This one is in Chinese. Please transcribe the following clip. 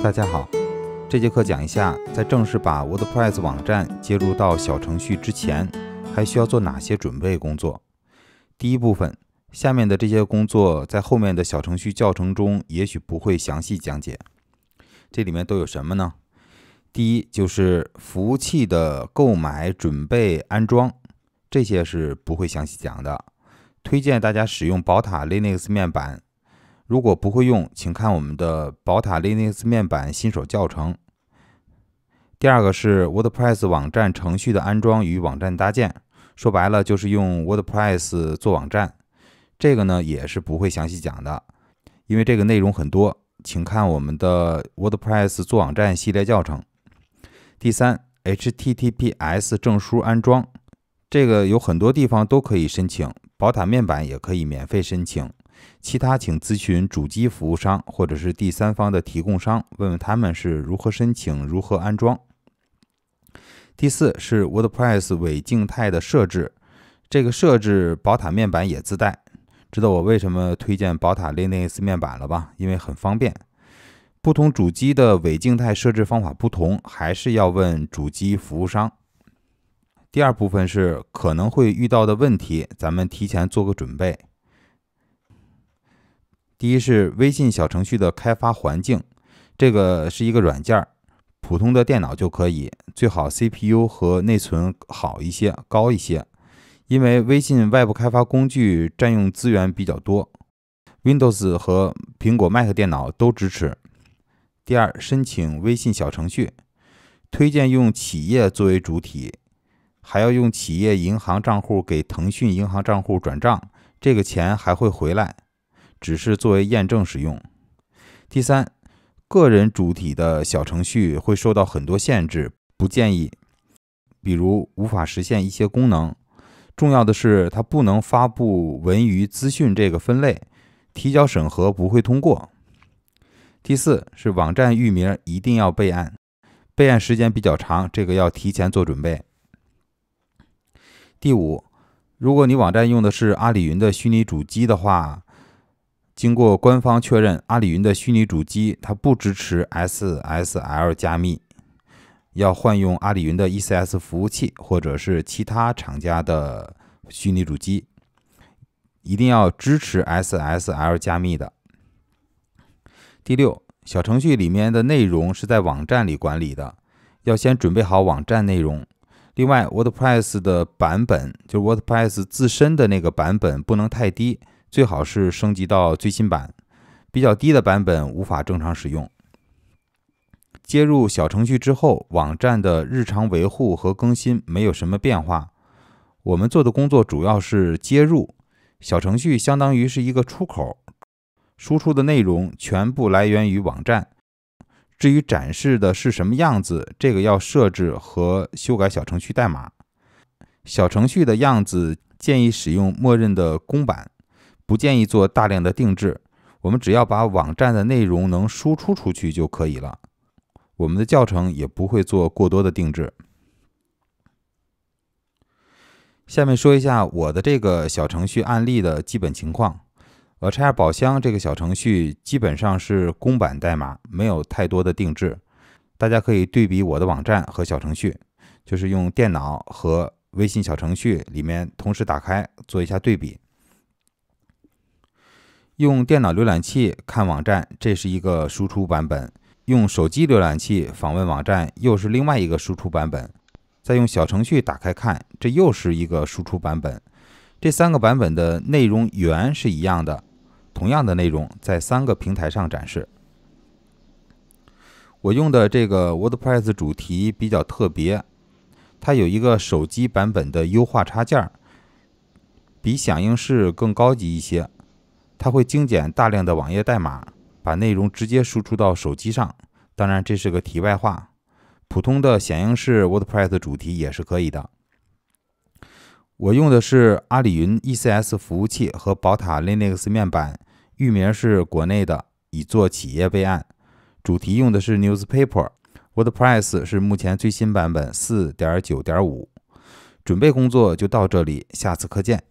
大家好，这节课讲一下，在正式把 WordPress 网站接入到小程序之前，还需要做哪些准备工作？第一部分，下面的这些工作在后面的小程序教程中也许不会详细讲解。这里面都有什么呢？第一就是服务器的购买、准备、安装，这些是不会详细讲的。推荐大家使用宝塔 Linux 面板。如果不会用，请看我们的宝塔 Linux 面板新手教程。第二个是 WordPress 网站程序的安装与网站搭建，说白了就是用 WordPress 做网站，这个呢也是不会详细讲的，因为这个内容很多，请看我们的 WordPress 做网站系列教程。第三，HTTPS 证书安装，这个有很多地方都可以申请，宝塔面板也可以免费申请。其他请咨询主机服务商或者是第三方的提供商，问问他们是如何申请、如何安装。第四是 WordPress 伪静态的设置，这个设置宝塔面板也自带。知道我为什么推荐宝塔 Linux 面板了吧？因为很方便。不同主机的伪静态设置方法不同，还是要问主机服务商。第二部分是可能会遇到的问题，咱们提前做个准备。第一是微信小程序的开发环境，这个是一个软件，普通的电脑就可以，最好 CPU 和内存好一些，高一些，因为微信外部开发工具占用资源比较多。Windows 和苹果 Mac 电脑都支持。第二，申请微信小程序，推荐用企业作为主体，还要用企业银行账户给腾讯银行账户转账，这个钱还会回来。只是作为验证使用。第三，个人主体的小程序会受到很多限制，不建议。比如无法实现一些功能。重要的是，它不能发布文娱资讯这个分类，提交审核不会通过。第四是网站域名一定要备案，备案时间比较长，这个要提前做准备。第五，如果你网站用的是阿里云的虚拟主机的话。经过官方确认，阿里云的虚拟主机它不支持 SSL 加密，要换用阿里云的 ECS 服务器或者是其他厂家的虚拟主机，一定要支持 SSL 加密的。第六，小程序里面的内容是在网站里管理的，要先准备好网站内容。另外，WordPress 的版本，就 WordPress 自身的那个版本，不能太低。最好是升级到最新版，比较低的版本无法正常使用。接入小程序之后，网站的日常维护和更新没有什么变化。我们做的工作主要是接入小程序，相当于是一个出口，输出的内容全部来源于网站。至于展示的是什么样子，这个要设置和修改小程序代码。小程序的样子建议使用默认的公版。不建议做大量的定制，我们只要把网站的内容能输出出去就可以了。我们的教程也不会做过多的定制。下面说一下我的这个小程序案例的基本情况。拆下宝箱这个小程序基本上是公版代码，没有太多的定制。大家可以对比我的网站和小程序，就是用电脑和微信小程序里面同时打开做一下对比。用电脑浏览器看网站，这是一个输出版本；用手机浏览器访问网站，又是另外一个输出版本；再用小程序打开看，这又是一个输出版本。这三个版本的内容源是一样的，同样的内容在三个平台上展示。我用的这个 WordPress 主题比较特别，它有一个手机版本的优化插件，比响应式更高级一些。它会精简大量的网页代码，把内容直接输出到手机上。当然，这是个题外话。普通的响应式 WordPress 主题也是可以的。我用的是阿里云 ECS 服务器和宝塔 Linux 面板，域名是国内的，已做企业备案。主题用的是 Newspaper，WordPress 是目前最新版本4.9.5。准备工作就到这里，下次课见。